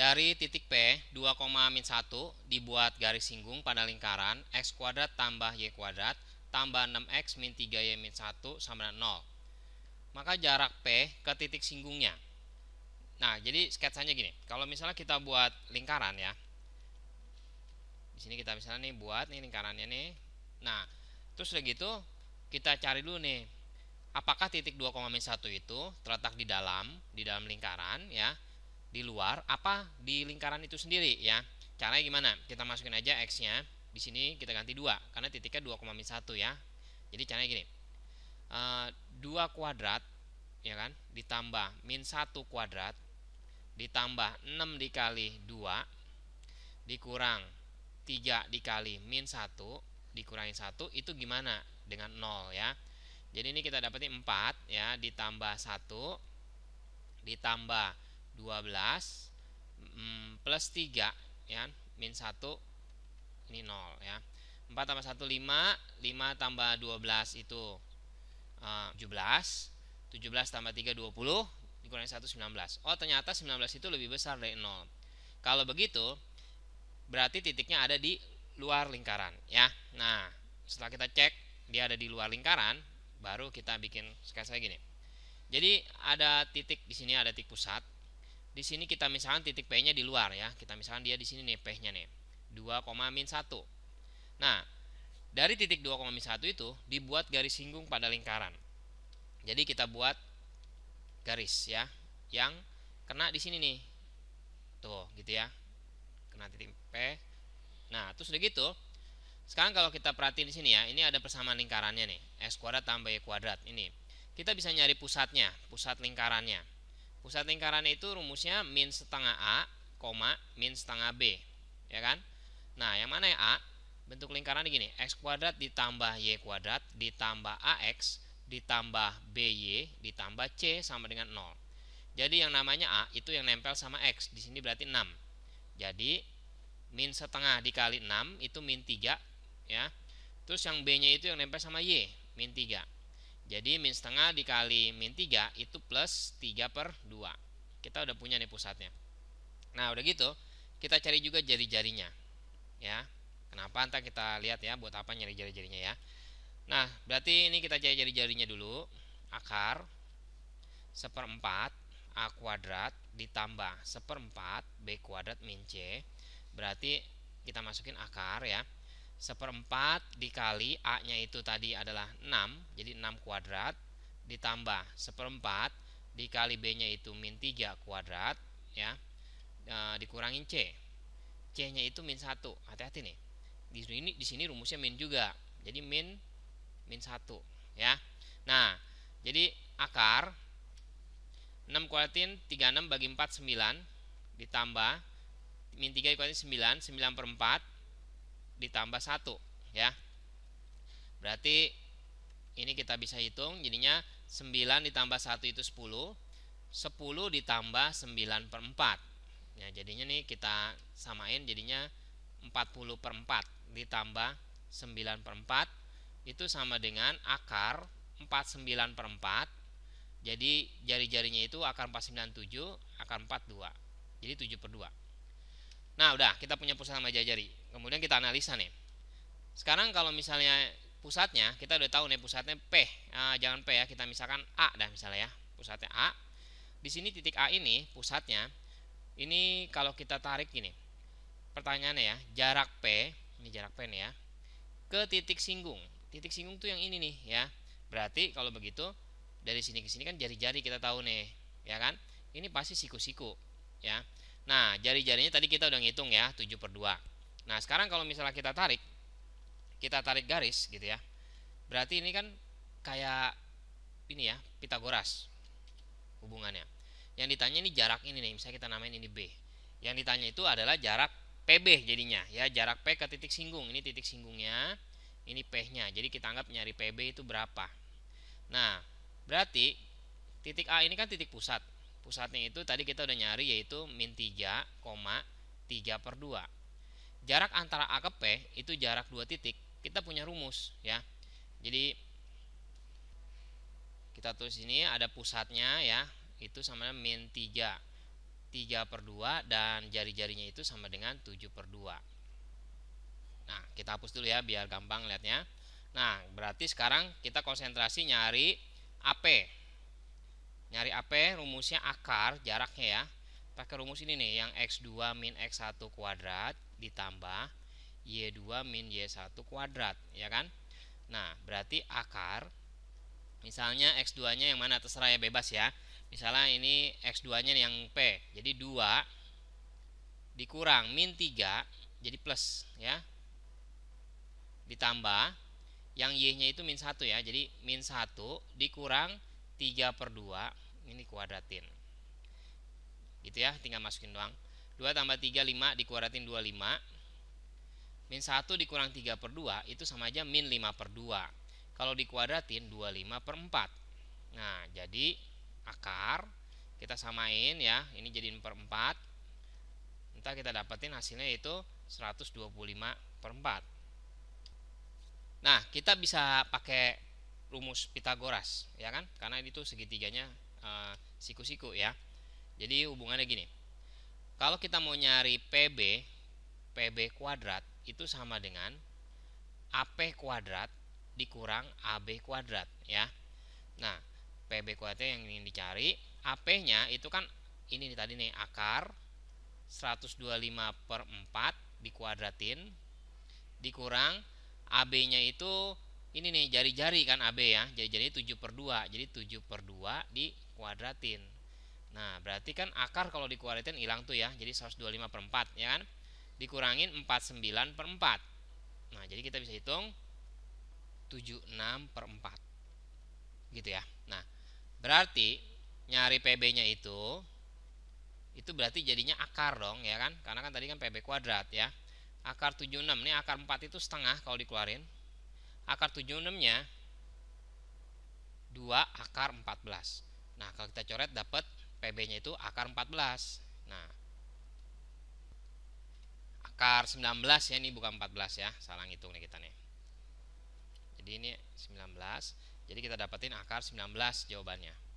Dari titik P, 2, min 1 dibuat garis singgung pada lingkaran x kuadrat tambah y kuadrat tambah 6x min 3y min 1 sama dengan 0. Maka jarak P ke titik singgungnya. Nah, jadi sketsanya gini. Kalau misalnya kita buat lingkaran ya. Di sini kita misalnya nih buat nih lingkarannya nih. Nah, terus udah gitu kita cari dulu nih apakah titik 2,1 itu terletak di dalam di dalam lingkaran ya di luar apa di lingkaran itu sendiri ya. Caranya gimana? Kita masukin aja x-nya di sini kita ganti 2 karena titiknya 2,1 ya. Jadi caranya gini. Eh, dua 2 kuadrat ya kan ditambah min 1 kuadrat ditambah 6 dikali 2 dikurang 3 dikali min 1 dikurangi 1 itu gimana dengan 0 ya. Jadi ini kita dapetin 4 ya ditambah 1 ditambah 12 mm, plus 3 ya min 1 ini 0 ya 4 tambah 1 5 5 tambah 12 itu uh, 17 17 tambah 3 20 dikurangi 1 19 oh ternyata 19 itu lebih besar dari 0 kalau begitu berarti titiknya ada di luar lingkaran ya nah setelah kita cek dia ada di luar lingkaran baru kita bikin sketsa gini jadi ada titik di sini ada titik pusat di sini kita misalkan titik P-nya di luar ya. Kita misalkan dia di sini nih P-nya nih. 2, 1. Nah, dari titik 2, 1 itu dibuat garis singgung pada lingkaran. Jadi kita buat garis ya yang kena di sini nih. Tuh, gitu ya. Kena titik P. Nah, terus udah gitu. Sekarang kalau kita perhatiin di sini ya, ini ada persamaan lingkarannya nih. S kuadrat tambah Y kuadrat ini. Kita bisa nyari pusatnya, pusat lingkarannya. Pusat lingkaran itu rumusnya min setengah A, koma, min setengah B. Ya kan? Nah, yang mana ya A? Bentuk lingkaran gini, X kuadrat ditambah Y kuadrat ditambah AX ditambah BY ditambah C sama dengan 0. Jadi yang namanya A itu yang nempel sama X. Di sini berarti 6. Jadi min setengah dikali 6 itu min 3. ya. Terus yang B-nya itu yang nempel sama Y, min 3. Jadi min setengah dikali min 3 itu plus 3 per 2. Kita udah punya nih pusatnya. Nah udah gitu, kita cari juga jari-jarinya. ya. Kenapa Nanti kita lihat ya buat apa nyari jari-jarinya ya. Nah berarti ini kita cari jari-jarinya dulu. Akar seperempat A kuadrat ditambah seperempat B kuadrat min C. Berarti kita masukin akar ya seperempat dikali A-nya itu tadi adalah 6, jadi 6 kuadrat, ditambah seperempat dikali B-nya itu min 3 kuadrat, ya, e, dikurangin C. C-nya itu min 1, hati-hati nih. Di sini, di sini rumusnya min juga, jadi min min 1, ya. Nah, jadi akar 6 kuadratin 36 bagi 4, 9, ditambah min 3 kuadratin 9, 9 per 4, ditambah 1 ya. Berarti ini kita bisa hitung jadinya 9 ditambah 1 itu 10. 10 ditambah 9 per 4. Ya, jadinya nih kita samain jadinya 40 per 4 ditambah 9 per 4 itu sama dengan akar 49 per 4 jadi jari-jarinya itu akar 497 akar 42 jadi 7 per 2 Nah, udah, kita punya pusat sama jajari. Kemudian kita analisa nih. Sekarang kalau misalnya pusatnya, kita udah tahu nih pusatnya P. Nah, jangan P ya, kita misalkan A dah misalnya ya. Pusatnya A. Di sini titik A ini pusatnya. Ini kalau kita tarik gini. Pertanyaannya ya, jarak P, ini jarak P nih ya, ke titik singgung. Titik singgung tuh yang ini nih ya. Berarti kalau begitu dari sini ke sini kan jari-jari kita tahu nih, ya kan? Ini pasti siku-siku ya Nah, jari-jarinya tadi kita udah ngitung ya, 7 per 2. Nah, sekarang kalau misalnya kita tarik, kita tarik garis gitu ya. Berarti ini kan kayak ini ya, Pitagoras hubungannya. Yang ditanya ini jarak ini nih, misalnya kita namain ini B. Yang ditanya itu adalah jarak PB jadinya ya, jarak P ke titik singgung. Ini titik singgungnya, ini P-nya. Jadi kita anggap nyari PB itu berapa. Nah, berarti titik A ini kan titik pusat. Pusatnya itu tadi kita udah nyari yaitu min 3, 3 per 2. Jarak antara A ke P itu jarak 2 titik. Kita punya rumus ya. Jadi kita tulis ini ada pusatnya ya. Itu sama dengan min 3. 3 per 2 dan jari-jarinya itu sama dengan 7 per 2. Nah, kita hapus dulu ya biar gampang lihatnya. Nah, berarti sekarang kita konsentrasi nyari AP nyari apa rumusnya akar jaraknya ya pakai rumus ini nih yang X2 min X1 kuadrat ditambah Y2 min Y1 kuadrat ya kan Nah berarti akar misalnya X2 nya yang mana terserah ya bebas ya misalnya ini X2 nya yang P jadi 2 dikurang min 3 jadi plus ya ditambah yang Y nya itu min 1 ya jadi min 1 dikurang 3 per 2 ini kuadratin gitu ya tinggal masukin doang 2 tambah 3 5 dikuadratin 25 min 1 dikurang 3 per 2 itu sama aja min 5 per 2 kalau dikuadratin 25 per 4 nah jadi akar kita samain ya ini jadi per 4 entah kita dapetin hasilnya itu 125 per 4 nah kita bisa pakai rumus Pitagoras ya kan karena itu segitiganya eh, siku-siku uh, ya jadi hubungannya gini kalau kita mau nyari PB PB kuadrat itu sama dengan AP kuadrat dikurang AB kuadrat ya nah PB kuadratnya yang ingin dicari AP-nya itu kan ini nih tadi nih akar 125 per 4 dikuadratin dikurang AB-nya itu ini nih jari-jari kan AB ya jari-jari 7 per 2 jadi 7 per 2 dikuadratin nah berarti kan akar kalau dikuadratin hilang tuh ya jadi 125 per 4 ya kan dikurangin 49 per 4 nah jadi kita bisa hitung 76 per 4 gitu ya nah berarti nyari PB nya itu itu berarti jadinya akar dong ya kan karena kan tadi kan PB kuadrat ya akar 76 ini akar 4 itu setengah kalau dikeluarin akar 76-nya 2 akar 14. Nah, kalau kita coret dapat PB-nya itu akar 14. Nah, akar 19 ya ini bukan 14 ya, salah ngitung nih kita nih. Jadi ini 19. Jadi kita dapetin akar 19 jawabannya.